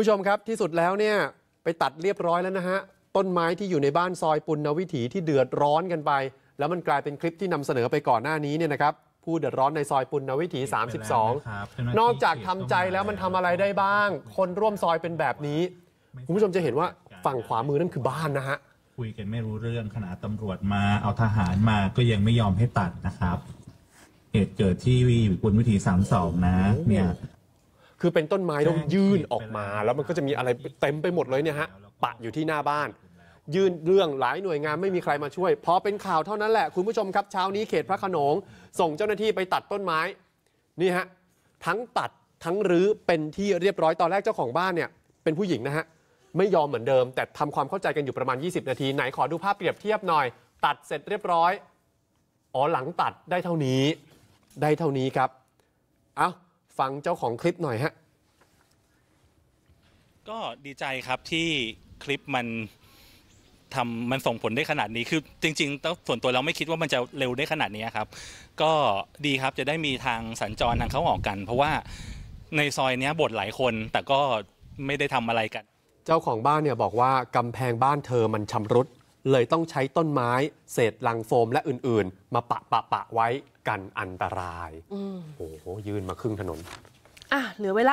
ผู้ชมครับที่สุดแล้วเนี่ยไปตัดเรียบร้อยแล้วนะฮะต้นไม้ที่อยู่ในบ้านซอยปุณณวิถีที่เดือดร้อนกันไปแล้วมันกลายเป็นคลิปที่นำเสนอไปก่อนหน้านี้เนี่ยนะครับ ผู้เดือดร้อนในซอยปุณณวิถี 32นอกจากทำใจแล้วมันทำอะไรได้บ้าง คนร่วมซอยเป็นแบบนี้คุณผู้ชมจะเห็นว่าฝั่งขวามือนั่นคือบ้านนะฮะคุยกันไม่รู้เรื่องขณะตำรวจมาเอาทหารมา ก็ยังไม่ยอมให้ตัดนะครับเหตุเกิดที่วีปุณวิถี 32 นะ เนี่ยคือเป็นต้นไม้ต้องยื่นออกมา แล้วมันก็จะมีอะไรเต็มไปหมดเลยเนี่ยฮะปะอยู่ที่หน้าบ้าน ยื่นเรื่องหลายหน่วยงานไม่มีใครมาช่วยพอเป็นข่าวเท่านั้นแหละคุณผู้ชมครับเช้านี้เขตพระขนง ส่งเจ้าหน้าที่ไปตัดต้นไม้ นี่ฮะ ทั้งตัดทั้งรื้อเป็นที่เรียบร้อยตอนแรกเจ้าของบ้านเนี่ย เป็นผู้หญิงนะฮะไม่ยอมเหมือนเดิม แต่ทำความเข้าใจกันอยู่ประมาณ 20 นาทีไหนขอดูภาพเปรียบเทียบหน่อย ตัดเสร็จเรียบร้อยอ๋อหลังตัดได้เท่านี้ได้เท่านี้ครับเอา้าฟังเจ้าของคลิปหน่อยฮะ ก็ดีใจครับที่คลิปมันทำมันส่งผลได้ขนาดนี้คือจริงๆตลวส่วนตัวเราไม่คิดว่ามันจะเร็วได้ขนาดนี้ครับ ก็ดีครับจะได้มีทางสัญจรทางเข้าออกกัน เพราะว่าในซอยนี้บทหลายคนแต่ก็ไม่ได้ทำอะไรกัน เจ้าของบ้านเนี่ยบอกว่ากำแพงบ้านเธอมันชำรุดเลยต้องใช้ต้นไม้เศษลังโฟมและอื่น ๆ มาปะปะปะไว้กันอันตราย โอ้โห ยืนมาครึ่งถนน อ่ะ เหลือเวลา